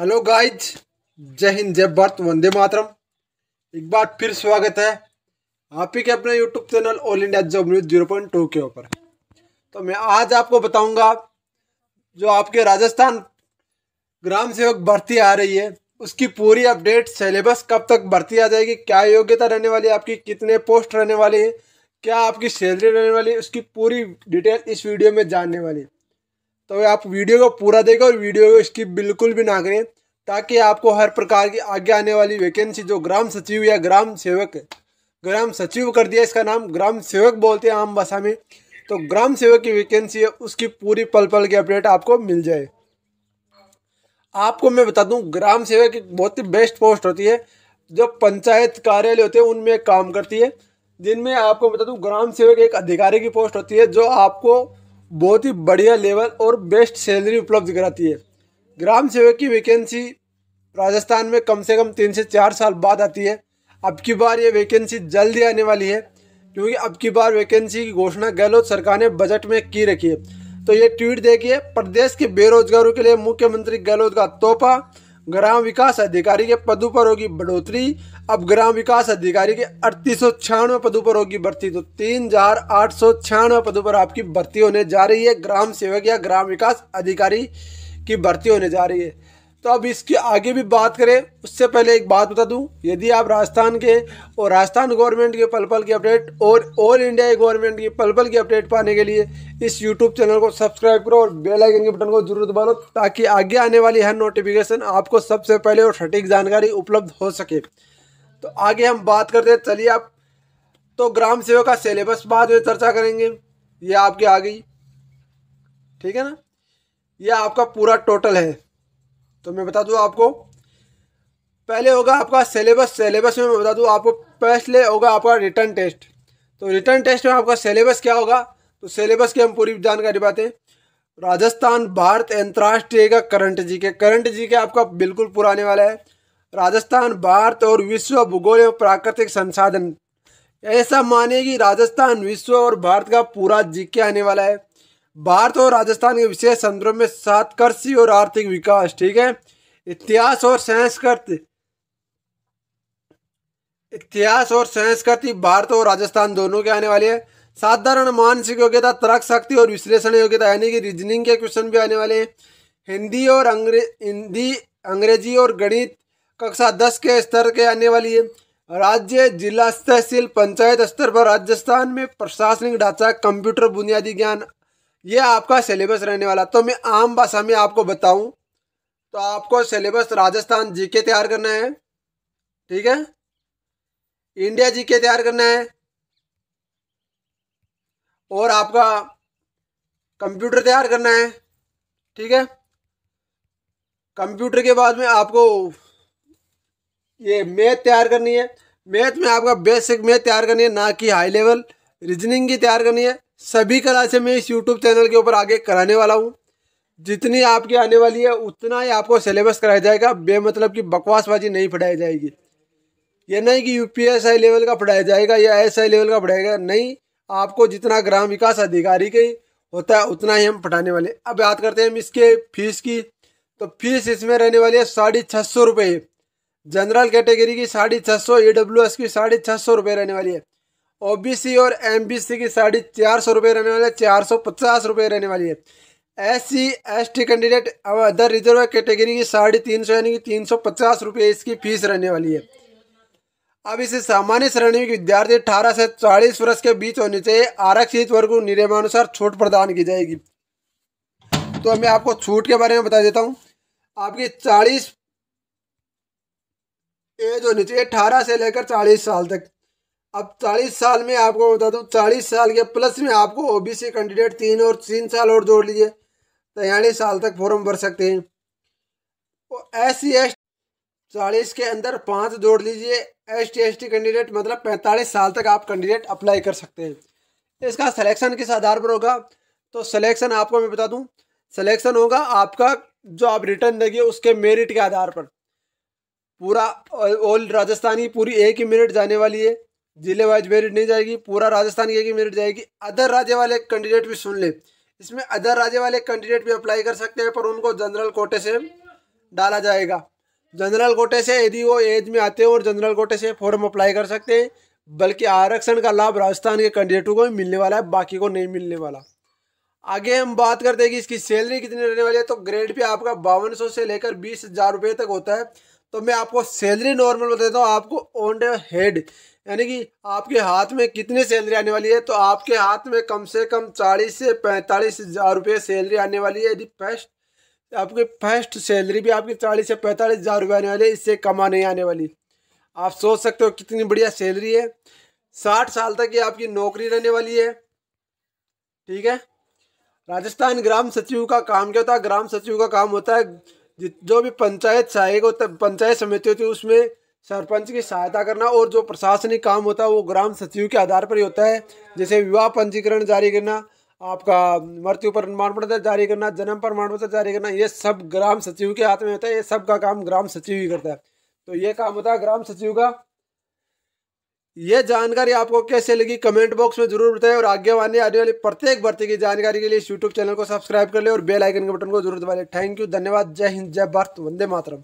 hello guys जय हिंद जय भारत वंदे मातरम एक बार फिर स्वागत है आप ही के अपने YouTube channel all India job news zero point two के ऊपर तो मैं आज आपको बताऊंगा जो आपके राजस्थान ग्राम सेवक भर्ती आ रही है उसकी पूरी अपडेट सिलेबस कब तक भर्ती आ जाएगी क्या योग्यता रहने वाली है आपकी कितने पोस्ट रहने वाली है क्या आपकी सैलरी रहने वाली है उसकी पूरी डिटेल इस वीडियो में जानने वाली है तो आप वीडियो को पूरा देखें और वीडियो को स्किप बिल्कुल भी ना करें ताकि आपको हर प्रकार की आगे आने वाली वैकेंसी जो ग्राम सचिव या ग्राम सेवक ग्राम सचिव कर दिया इसका नाम ग्राम सेवक बोलते हैं आम भाषा में तो ग्राम सेवक की वैकेंसी है उसकी पूरी पल पल की अपडेट आपको मिल जाए आपको मैं बता दूं ग्राम सेवक एक बहुत ही बेस्ट पोस्ट होती है जो पंचायत कार्यालय होते हैं उनमें काम करती है जिनमें आपको बता दूं ग्राम सेवक एक अधिकारी की पोस्ट होती है जो आपको बहुत ही बढ़िया लेवल और बेस्ट सैलरी उपलब्ध कराती है ग्राम सेवक की वैकेंसी राजस्थान में कम से कम तीन से चार साल बाद आती है अब की बार ये वैकेंसी जल्दी आने वाली है क्योंकि अब की बार वैकेंसी की घोषणा गहलोत सरकार ने बजट में की रखी है तो ये ट्वीट देखिए प्रदेश के बेरोजगारों के लिए मुख्यमंत्री गहलोत का तोहफा ग्राम विकास अधिकारी के पदों पर होगी बढ़ोतरी अब ग्राम विकास अधिकारी के अड़तीस सौ छियानवे पदों पर होगी भर्ती तो तीन हजार आठ सौ छियानवे पदों पर आपकी भर्ती होने जा रही है ग्राम सेवक या ग्राम विकास अधिकारी की भर्ती होने जा रही है तो अब इसकी आगे भी बात करें उससे पहले एक बात बता दूं यदि आप राजस्थान के और राजस्थान गवर्नमेंट के पल पल की अपडेट और ऑल इंडिया गवर्नमेंट की पल पल की अपडेट पाने के लिए इस यूट्यूब चैनल को सब्सक्राइब करो और बेल आइकन के बटन को जरूर दबा लो ताकि आगे आने वाली हर नोटिफिकेशन आपको सबसे पहले और सटीक जानकारी उपलब्ध हो सके तो आगे हम बात करते हैं चलिए आप तो ग्राम सेवा का सिलेबस बाद में चर्चा करेंगे ये आपके आ गई ठीक है ना ये आपका पूरा टोटल है तो मैं बता दूँ आपको पहले होगा आपका सिलेबस सिलेबस में मैं बता दूँ आपको पहले होगा आपका रिटर्न टेस्ट तो रिटर्न टेस्ट में आपका सिलेबस क्या होगा तो सिलेबस की हम पूरी जानकारी पाते हैं राजस्थान भारत अंतर्राष्ट्रीय का करंट जी के करंट जी के आपका बिल्कुल पुराने वाला है राजस्थान भारत और विश्व भूगोल एवं प्राकृतिक संसाधन ऐसा माने कि राजस्थान विश्व और भारत का पूरा जीके आने वाला है भारत और राजस्थान के विशेष संदर्भ में सात कृषि और आर्थिक विकास ठीक है इतिहास और संस्कृति इतिहास और संस्कृति भारत और राजस्थान दोनों के आने वाले हैं साधारण मानसिक योग्यता तर्क शक्ति और विश्लेषण योग्यता यानी कि रीजनिंग के क्वेश्चन भी आने वाले हैं हिंदी और अंग्रे हिंदी अंग्रेजी और गणित कक्षा दस के स्तर के आने वाली है राज्य जिला तहसील पंचायत स्तर पर राजस्थान में प्रशासनिक ढांचा कंप्यूटर बुनियादी ज्ञान ये आपका सिलेबस रहने वाला तो मैं आम भाषा में आपको बताऊं तो आपको सिलेबस राजस्थान जीके तैयार करना है ठीक है इंडिया जीके तैयार करना है और आपका कंप्यूटर तैयार करना है ठीक है कंप्यूटर के बाद में आपको ये मैथ तैयार करनी है मैथ में आपका बेसिक मैथ तैयार करनी है ना कि हाई लेवल रीजनिंग की तैयार करनी है सभी क्लासें मैं इस यूट्यूब चैनल के ऊपर आगे कराने वाला हूँ जितनी आपकी आने वाली है उतना ही आपको सिलेबस कराया जाएगा बेमतलब की बकवासबाजी नहीं पढ़ाई जाएगी ये नहीं कि यू लेवल का पढ़ाया जाएगा या एस लेवल का पढ़ाया जाएगा नहीं आपको जितना ग्राम विकास अधिकारी के होता है उतना ही हम पढ़ाने वाले अब बात करते हैं हम इसके फीस की तो फीस इसमें रहने वाली है साढ़े छः सौ रुपये जनरल कैटेगरी की साढ़े छः सौ ई डब्ल्यू एस की साढ़े छः सौ रुपये रहने वाली है ओ बी सी और एम बी सी की साढ़े चार सौ रुपये रहने वाली है चार सौ पचास रुपये रहने वाली है S C S T candidate और अदर रिजर्व कैटेगरी की साढ़े तीन सौ यानी कि तीन सौ पचास रुपये इसकी फीस रहने वाली है अब इसे सामान्य श्रेणी के विद्यार्थी अठारह से चालीस वर्ष के बीच होने चाहिए आरक्षित वर्ग को नियमानुसार छूट प्रदान की जाएगी तो मैं आपको छूट के बारे में बता देता हूँ आपकी चालीस एज होनी चाहिए अठारह से लेकर चालीस साल तक अब चालीस साल में आपको बता दूँ चालीस साल के प्लस में आपको ओबीसी कैंडिडेट तीन और तीन साल और जोड़ लीजिए तयालीस तो साल तक फॉर्म भर सकते हैं और एस सी एस चालीस के अंदर पाँच जोड़ लीजिए S T S T candidate मतलब पैंतालीस साल तक आप कैंडिडेट अप्लाई कर सकते हैं इसका सलेक्शन किस आधार पर होगा तो सलेक्शन आपको मैं बता दूँ सलेक्शन होगा आपका जो आप रिटर्न देंगे उसके मेरिट के आधार पर पूरा ऑल राजस्थान की पूरी एक ही मेरिट जाने वाली है जिले वाइज मेरिट नहीं जाएगी पूरा राजस्थान की एक ही मेरिट जाएगी अदर राज्य वाले कैंडिडेट भी सुन लें इसमें अदर राज्य वाले कैंडिडेट भी अप्लाई कर सकते हैं पर उनको जनरल कोटे से डाला जाएगा जनरल कोटे से यदि वो एज में आते हैं और जनरल कोटे से फॉर्म अप्लाई कर सकते हैं बल्कि आरक्षण का लाभ राजस्थान के कैंडिडेटों को मिलने वाला है बाकी को नहीं मिलने वाला आगे हम बात करते हैं कि इसकी सैलरी कितनी रहने वाली है तो ग्रेड पे आपका बावन सौ से लेकर बीस हज़ार रुपये तक होता है तो मैं आपको सैलरी नॉर्मल बता देता हूँ आपको ऑन द हेड यानी कि आपके हाथ में कितनी सैलरी आने वाली है तो आपके हाथ में कम से कम चालीस से पैंतालीस हज़ार रुपये सैलरी आने वाली है यदि फर्स्ट आपके फर्स्ट सैलरी भी आपकी चालीस से पैंतालीस हज़ार रुपये आने वाली है इससे कमा नहीं आने वाली आप सोच सकते हो कितनी बढ़िया सैलरी है साठ साल तक ये आपकी नौकरी रहने वाली है ठीक है राजस्थान ग्राम सचिव का काम क्या होता है ग्राम सचिव का काम होता है जो भी पंचायत सहायक होता पंचायत समिति होती है उसमें सरपंच की सहायता करना और जो प्रशासनिक काम होता है वो ग्राम सचिव के आधार पर ही होता है जैसे विवाह पंजीकरण जारी करना आपका मृत्यु प्रमाण पत्र जारी करना जन्म प्रमाण पत्र जारी करना ये सब ग्राम सचिव के हाथ में होता है ये सब का काम ग्राम सचिव ही करता है तो ये काम होता है ग्राम सचिव का ये जानकारी आपको कैसे लगी कमेंट बॉक्स में जरूर बताएं और आगे आने आने वाली प्रत्येक भर्ती की जानकारी के लिए इस यूट्यूब चैनल को सब्सक्राइब कर ले और बेल आइकन के बटन को जरूर दबा लें थैंक यू धन्यवाद जय हिंद जय भारत वंदे मातरम